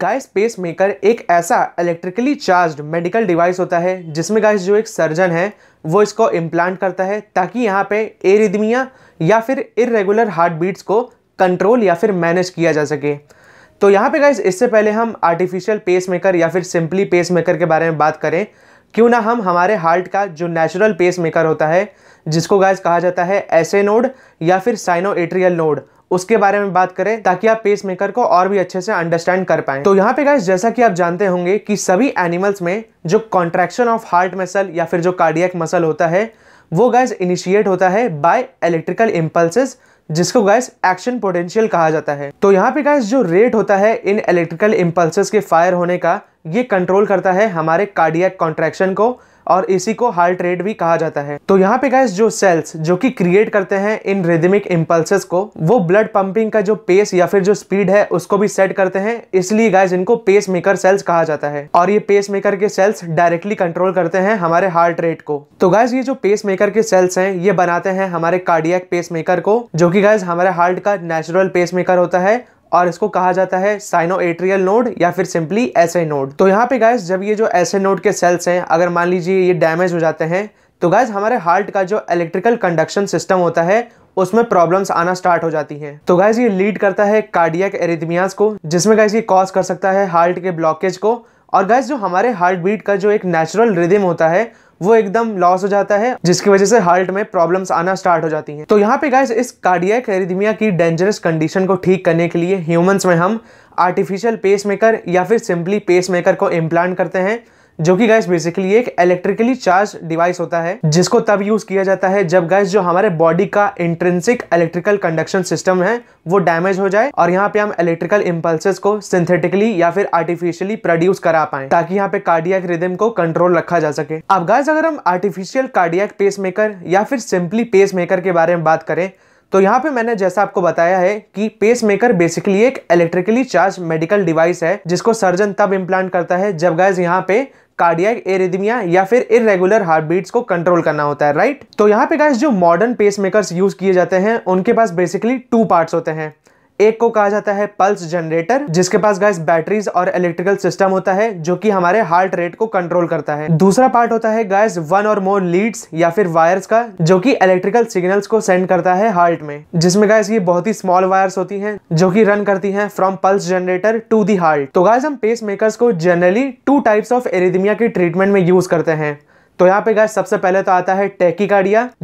Guys maker एक ऐसा electrically charged medical device होता है जिसमें गाइस जो एक सर्जन है वो इसको इम्प्लांट करता है ताकि यहाँ पे एरिदमिया या फिर इरेगुलर हार्ट बीट्स को कंट्रोल या फिर मैनेज किया जा सके तो यहाँ पे गाइस इससे पहले हम आर्टिफिशियल पेस मेकर या फिर सिंपली पेस मेकर के बारे में बात करें क्यों ना हम हमारे हार्ट का जो नेचुरल पेस मेकर होता है जिसको गाइस कहा जाता है एसे नोड या फिर साइनो एट्रियल नोड उसके बारे में बात करें ताकि आप पेस मेकर को और भी अच्छे से अंडरस्टैंड कर पाए तो यहाँ पे गाइस जैसा कि आप जानते होंगे कि सभी एनिमल्स में जो कॉन्ट्रैक्शन ऑफ हार्ट मसल या फिर जो कार्डियक मसल होता है वो गैस इनिशिएट होता है बाय इलेक्ट्रिकल इम्पल्सिस जिसको गैस एक्शन पोटेंशियल कहा जाता है तो यहाँ पे गैस जो रेट होता है इन इलेक्ट्रिकल इम्पल्स के फायर होने का ये कंट्रोल करता है हमारे कार्डियक कॉन्ट्रैक्शन को और इसी को हार्ट रेट भी कहा जाता है तो यहाँ पे गैस जो सेल्स जो कि क्रिएट करते हैं इन रिदमिक इम्पल्स को वो ब्लड पंपिंग का जो पेस या फिर जो स्पीड है उसको भी सेट करते हैं इसलिए गैस इनको पेस मेकर सेल्स कहा जाता है और ये पेस मेकर के सेल्स डायरेक्टली कंट्रोल करते हैं हमारे हार्ट रेट को तो गैस ये जो पेस मेकर के सेल्स हैं ये बनाते हैं हमारे कार्डियक पेस मेकर को जो कि गैस हमारे हार्ट का नेचुरल पेस मेकर होता है और इसको कहा जाता है साइनो एट्रियल नोड या फिर सिंपली ऐसे नोड तो यहाँ पे गायस जब ये जो ऐसे नोड के सेल्स हैं अगर मान लीजिए ये डैमेज हो जाते हैं तो गायस हमारे हार्ट का जो इलेक्ट्रिकल कंडक्शन सिस्टम होता है उसमें प्रॉब्लम्स आना स्टार्ट हो जाती हैं तो गाइज ये लीड करता है कार्डियक एरिथमियाज को जिसमें गाइज ये कॉज कर सकता है हार्ट के ब्लॉकेज को और गाइज जो हमारे हार्ट बीट का जो एक नेचुरल रिदिम होता है वो एकदम लॉस हो जाता है जिसकी वजह से हार्ट में प्रॉब्लम्स आना स्टार्ट हो जाती हैं तो यहाँ पे गाइस इस कार्डियक एरिदमिया की डेंजरस कंडीशन को ठीक करने के लिए ह्यूमंस में हम आर्टिफिशियल पेस या फिर सिंपली पेस को इम्प्लांट करते हैं जो कि गैस बेसिकली एक इलेक्ट्रिकली चार्ज डिवाइस होता है जिसको तब यूज किया जाता है जब गैस जो हमारे बॉडी का इंट्रेंसिक इलेक्ट्रिकल कंडक्शन सिस्टम है वो डैमेज हो जाए और यहाँ पे हम इलेक्ट्रिकल इम्पल्सेस को सिंथेटिकली या फिर आर्टिफिशियली प्रोड्यूस करा पाए ताकि यहाँ पे कार्डियक रिदम को कंट्रोल रखा जा सके अब गैस अगर हम आर्टिफिशियल कार्डियक पेसमेकर या फिर सिंपली पेस के बारे में बात करें तो यहाँ पे मैंने जैसा आपको बताया है कि पेसमेकर बेसिकली एक इलेक्ट्रिकली चार्ज मेडिकल डिवाइस है जिसको सर्जन तब इम्प्लांट करता है जब गैस यहाँ पे कार्डियक एरिदमिया या फिर इरेगुलर हार्ट बीट्स को कंट्रोल करना होता है राइट तो यहाँ पे गैस जो मॉडर्न पेसमेकर्स यूज किए जाते हैं उनके पास बेसिकली टू पार्ट्स होते हैं एक को कहा जाता है पल्स जनरेटर जिसके पास गैस बैटरीज और इलेक्ट्रिकल सिस्टम होता है जो कि हमारे हार्ट रेट को कंट्रोल करता है दूसरा पार्ट होता है गैस वन और मोर लीड्स या फिर वायर्स का जो कि इलेक्ट्रिकल सिग्नल्स को सेंड करता है हार्ट में जिसमें गैस ये बहुत ही स्मॉल वायर्स होती है जो तो की रन करती है from pulse generator to the heart तो गैस हम पेस मेकर को generally two types of arrhythmia के ट्रीटमेंट में यूज करते हैं तो यहाँ पे गैस सबसे पहले तो आता है टेकी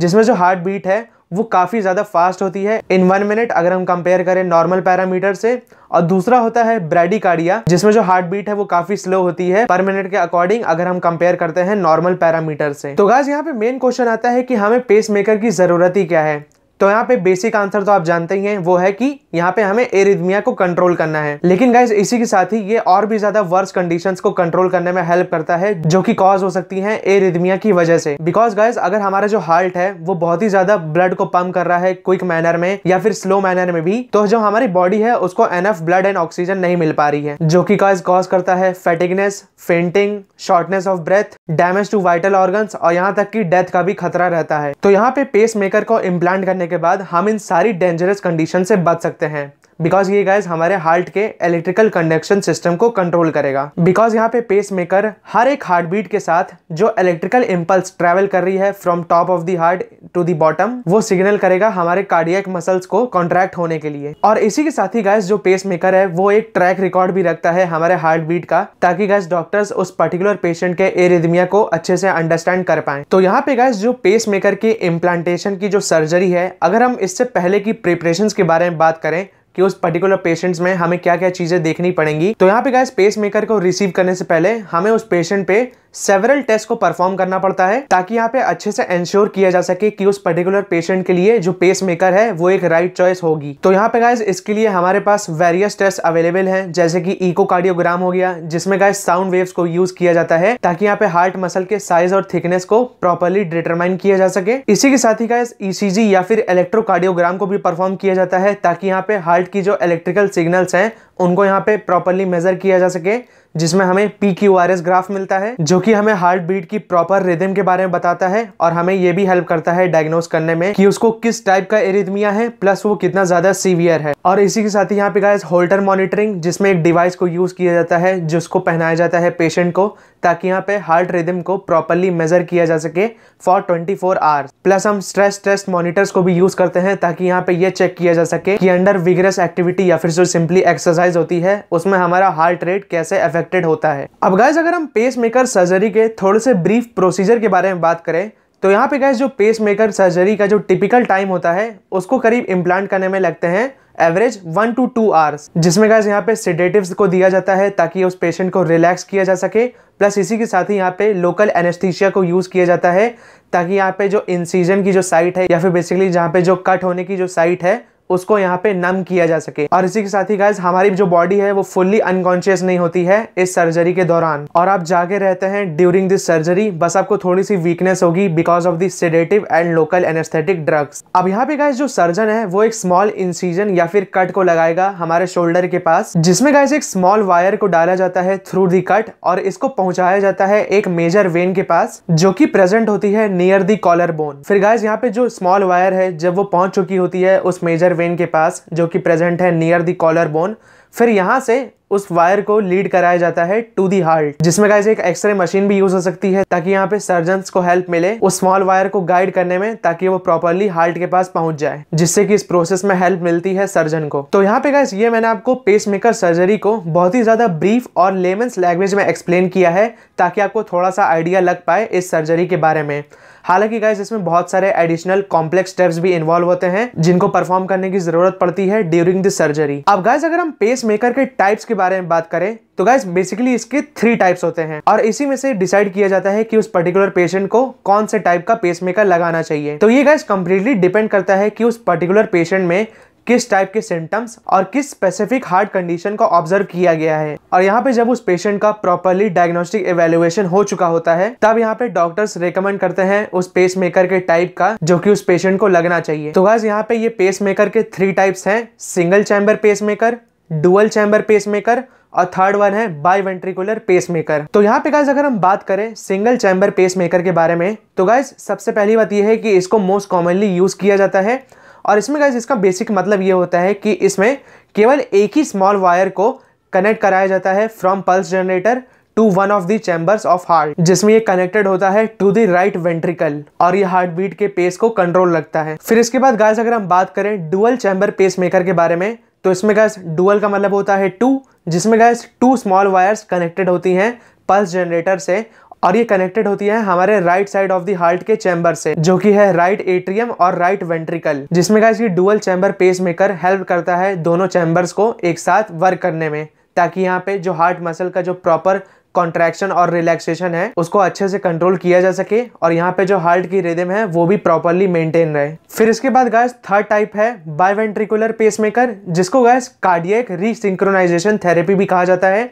जिसमें जो हार्ट बीट है वो काफ़ी ज़्यादा फास्ट होती है इन वन मिनट अगर हम कंपेयर करें नॉर्मल पैरामीटर से और दूसरा होता है ब्रेडिकार्डिया जिसमें जो हार्ट बीट है वो काफ़ी स्लो होती है पर मिनट के अकॉर्डिंग अगर हम कंपेयर करते हैं नॉर्मल पैरामीटर से तो गाज यहाँ पे मेन क्वेश्चन आता है कि हमें पेस मेकर की ज़रूरत ही क्या है तो यहाँ पे बेसिक आंसर तो आप जानते ही हैं वो है कि यहाँ पे हमें एरिदमिया को कंट्रोल करना है लेकिन गाइज इसी के साथ ही ये और भी ज्यादा वर्स कंडीशंस को कंट्रोल करने में हेल्प करता है जो कि कॉज हो सकती है एरिदमिया की वजह से बिकॉज गाइज अगर हमारा जो हार्ट है वो बहुत ही ज्यादा ब्लड को पंप कर रहा है क्विक मैनर में या फिर स्लो मैनर में भी तो जो हमारी बॉडी है उसको एनफ ब्लड एंड ऑक्सीजन नहीं मिल पा रही है जो की कॉज कॉज करता है fatigueness fainting shortness of breath damage to vital organ और यहाँ तक की डेथ का भी खतरा रहता है तो यहाँ पे पेस मेकर को इम्प्लांट करने करने के बाद हम इन सारी डेंजरस कंडीशन से बच सकते हैं बिकॉज ये गैस हमारे हार्ट के इलेक्ट्रिकल कंडक्शन सिस्टम को कंट्रोल करेगा बिकॉज यहाँ पे पेस मेकर हर एक हार्ट बीट के साथ जो इलेक्ट्रिकल इम्पल्स ट्रेवल कर रही है from top of the heart to the bottom वो सिग्नल करेगा हमारे कार्डियक मसल्स को कॉन्ट्रैक्ट होने के लिए और इसी के साथ ही गैस जो पेस मेकर है वो एक ट्रैक रिकॉर्ड भी रखता है हमारे हार्ट बीट का ताकि गैस डॉक्टर्स उस पर्टिकुलर पेशेंट के एरिदमिया को अच्छे से अंडरस्टैंड कर पाए तो यहाँ पे गैस जो पेस मेकर की इम्प्लांटेशन की जो सर्जरी है अगर हम इससे पहले की प्रिपरेशन के बारे में बात करें कि उस पर्टिकुलर पेशेंट्स में हमें क्या क्या चीज़ें देखनी पड़ेंगी तो यहाँ पे गाइस पेस मेकर को रिसीव करने से पहले हमें उस पेशेंट पे सेवरल टेस्ट को परफॉर्म करना पड़ता है ताकि यहाँ पे अच्छे से एंश्योर किया जा सके कि उस पर्टिकुलर पेशेंट के लिए जो पेस मेकर है वो एक राइट right चॉइस होगी तो यहाँ पे गाइज इसके लिए हमारे पास वेरियस टेस्ट अवेलेबल हैं जैसे कि कार्डियोग्राम हो गया जिसमें गाइज साउंड वेव्स को यूज किया जाता है ताकि यहाँ पे हार्ट मसल के साइज और थिकनेस को प्रॉपरली डिटरमाइन किया जा सके इसी के साथ ही गाइज ईसीजी e या फिर इलेक्ट्रोकार्डियोग्राम को भी परफॉर्म किया जाता है ताकि यहाँ पे हार्ट की जो इलेक्ट्रिकल सिग्नल्स हैं उनको यहाँ पे प्रॉपरली मेजर किया जा सके जिसमें हमें P Q R S graph मिलता है जो कि हमें हार्ट बीट की प्रॉपर रिदम के बारे में बताता है और हमें यह भी हेल्प करता है डायग्नोस करने में कि उसको किस टाइप का एरिदमिया है प्लस वो कितना ज्यादा सीवियर है और इसी के साथ ही यहाँ पे गाइस होल्टर मॉनिटरिंग जिसमें एक डिवाइस को यूज किया जाता है जिसको पहनाया जाता है पेशेंट को ताकि यहाँ पे हार्ट रिदम को प्रॉपरली मेजर किया जा सके फॉर 24 फोर आवर्स प्लस हम स्ट्रेस टेस्ट मॉनिटर्स को भी यूज करते हैं ताकि यहाँ पे ये चेक किया जा सके कि अंडर विगरेस एक्टिविटी या फिर जो सिंपली एक्सरसाइज होती है उसमें हमारा हार्ट रेट कैसे अफेक्टेड होता है अब गाइज अगर हम पेस मेकर सर्जरी के थोड़े से ब्रीफ प्रोसीजर के बारे में बात करें तो यहाँ पे गैस जो पेस मेकर सर्जरी का जो टिपिकल टाइम होता है उसको करीब इम्प्लांट करने में लगते हैं average one two two hours जिसमें गाइज यहाँ पे सिडेटिव्स को दिया जाता है ताकि उस पेशेंट को रिलैक्स किया जा सके प्लस इसी के साथ ही यहाँ पे लोकल एनेस्थीशिया को यूज़ किया जाता है ताकि यहाँ पे जो इंसीजन की जो साइट है या फिर बेसिकली जहाँ पे जो कट होने की जो साइट है उसको यहाँ पे नम किया जा सके और इसी के साथ ही गाइज हमारी जो बॉडी है वो फुल्ली अनकॉन्शियस नहीं होती है इस सर्जरी के दौरान और आप जागे रहते हैं ड्यूरिंग दिस सर्जरी बस आपको थोड़ी सी वीकनेस होगी because of sedative and local anaesthetic drugs अब यहाँ पे गाइज जो सर्जन है वो एक स्मॉल इंसिजन या फिर कट को लगाएगा हमारे शोल्डर के पास जिसमें गाइज एक स्मॉल वायर को डाला जाता है थ्रू दी कट और इसको पहुंचाया जाता है एक मेजर वेन के पास जो की प्रेजेंट होती है नियर दी कॉलर बोन फिर गाइज यहाँ पे जो स्मॉल वायर है जब वो पहुंच चुकी होती है उस मेजर वेन के पास जो कि प्रेजेंट है नियर दी कॉलर बोन फिर यहाँ से उस वायर को लीड कराया जाता है टू दी हार्ट जिसमें गाइस एक एक्सरे मशीन भी यूज हो सकती है ताकि यहाँ पे सर्जन को हेल्प मिले उस स्मॉल वायर को गाइड करने में ताकि वो प्रॉपरली हार्ट के पास पहुंच जाए जिससे कि इस प्रोसेस में हेल्प मिलती है सर्जन को तो यहाँ पे गाइस ये मैंने आपको पेसमेकर सर्जरी को बहुत ही ज्यादा ब्रीफ और लेमेंस लैंग्वेज में एक्सप्लेन किया है ताकि आपको थोड़ा सा आइडिया लग पाए इस सर्जरी के बारे में हालांकि गाइज इसमें बहुत सारे एडिशनल कॉम्प्लेक्स स्टेप्स भी इन्वॉल्व होते हैं जिनको परफॉर्म करने की जरूरत पड़ती है ड्यूरिंग द सर्जरी अब गाइज अगर हम पेस मेकर के टाइप्स के बारे में बात करें तो गाइज बेसिकली इसके थ्री टाइप्स होते हैं और इसी में से डिसाइड किया जाता है कि उस पर्टिकुलर पेशेंट को कौन से टाइप का पेसमेकर लगाना चाहिए तो ये गाइज कंप्लीटली डिपेंड करता है कि उस पर्टिकुलर पेशेंट में किस टाइप के सिम्टम्स और किस स्पेसिफिक हार्ट कंडीशन को ऑब्जर्व किया गया है और यहाँ पे जब उस पेशेंट का प्रॉपरली डायग्नोस्टिक एवेल्युएशन हो चुका होता है तब यहाँ पे डॉक्टर्स रेकमेंड करते हैं उस पेस मेकर के टाइप का जो कि उस पेशेंट को लगना चाहिए तो गाइज यहाँ पे ये पेस मेकर के थ्री टाइप्स हैं single chamber pacemaker dual chamber pacemaker और थर्ड वन है बाई वेंट्रिकुलर पेस मेकर तो यहाँ पे गाइज अगर हम बात करें सिंगल चैम्बर पेस मेकर के बारे में तो गाइज सबसे पहली बात यह है कि इसको मोस्ट कॉमनली यूज किया जाता है और इसमें गाइज इसका बेसिक मतलब ये होता है कि इसमें केवल एक ही स्मॉल वायर को कनेक्ट कराया जाता है from pulse generator to one of the chambers of heart जिसमें ये कनेक्टेड होता है टू द राइट वेंट्रिकल और ये हार्ट बीट के पेस को कंट्रोल रखता है फिर इसके बाद गाइज अगर हम बात करें डुअल चैम्बर पेस मेकर के बारे में तो इसमें गैस डुअल का मतलब होता है टू जिसमें guys two small wires connected होती हैं पल्स जनरेटर से और ये कनेक्टेड होती है हमारे right side of the heart के चैम्बर से जो की है राइट एट्रियम और राइट वेंट्रिकल जिसमें का इसकी dual chamber pacemaker help करता है दोनों चैम्बर्स को एक साथ वर्क करने में ताकि यहाँ पे जो हार्ट मसल का जो प्रॉपर कॉन्ट्रैक्शन और रिलैक्सेशन है उसको अच्छे से कंट्रोल किया जा सके और यहाँ पे जो हार्ट की रिदम है वो भी प्रॉपरली मेंटेन रहे फिर इसके बाद गैस थर्ड टाइप है बायवेंट्रिकुलर पेसमेकर जिसको गैस कार्डियक रीसिंक्रोनाइजेशन थेरेपी भी कहा जाता है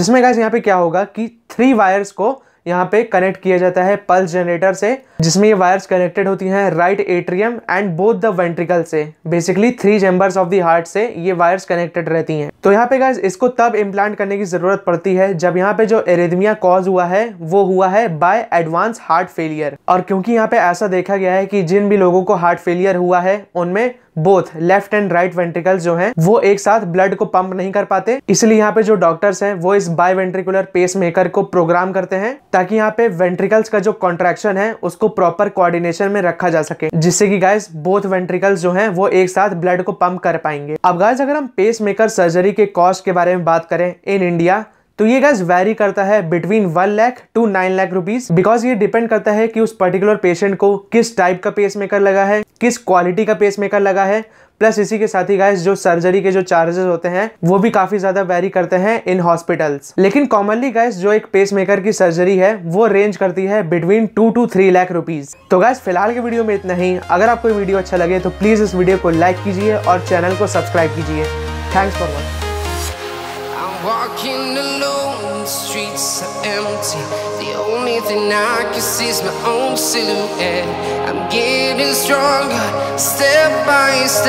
जिसमें गैस यहाँ पे क्या होगा कि थ्री वायर्स को यहाँ पे कनेक्ट किया जाता है पल्स जनरेटर से जिसमें ये वायर्स कनेक्टेड होती हैं right atrium and both the ventricle से basically three chambers of the heart से ये वायर्स कनेक्टेड रहती हैं तो यहाँ पे गाइज इसको तब इम्प्लांट करने की ज़रूरत पड़ती है जब यहाँ पे जो एरेदमिया कॉज हुआ है वो हुआ है बाय एडवांस हार्ट फेलियर और क्योंकि यहाँ पे ऐसा देखा गया है कि जिन भी लोगों को हार्ट फेलियर हुआ है उनमें both left and right ventricles जो हैं वो एक साथ ब्लड को पंप नहीं कर पाते इसलिए यहाँ पे जो डॉक्टर्स हैं वो इस बाई वेंट्रिकुलर पेस मेकर को प्रोग्राम करते हैं ताकि यहाँ पे वेंट्रिकल्स का जो कॉन्ट्रेक्शन है उसको प्रॉपर कोऑर्डिनेशन में रखा जा सके जिससे कि गाइस बोथ वेंट्रिकल्स जो है वो एक साथ ब्लड को पंप कर पाएंगे अब गाइस अगर हम पेस मेकर सर्जरी के कॉस्ट के बारे में बात करें इन इंडिया तो ये गैस वेरी करता है between one lakh two nine lakh rupees because ये डिपेंड करता है कि उस पर्टिकुलर पेशेंट को किस टाइप का पेस मेकर लगा है किस क्वालिटी का पेस मेकर लगा है प्लस इसी के साथ ही गाइस जो सर्जरी के जो चार्जेस होते हैं वो भी काफी ज्यादा वेरी करते हैं इन हॉस्पिटल्स लेकिन कॉमनली गाइस जो एक पेसमेकर की सर्जरी है वो रेंज करती है between two two three lakh rupees तो गाइस फिलहाल के वीडियो में इतना ही अगर आपको वीडियो अच्छा लगे तो प्लीज इस वीडियो को लाइक कीजिए और चैनल को सब्सक्राइब कीजिए thanks for watching Walking alone, the streets are empty. The only thing I can see is my own silhouette. I'm getting stronger, step by step.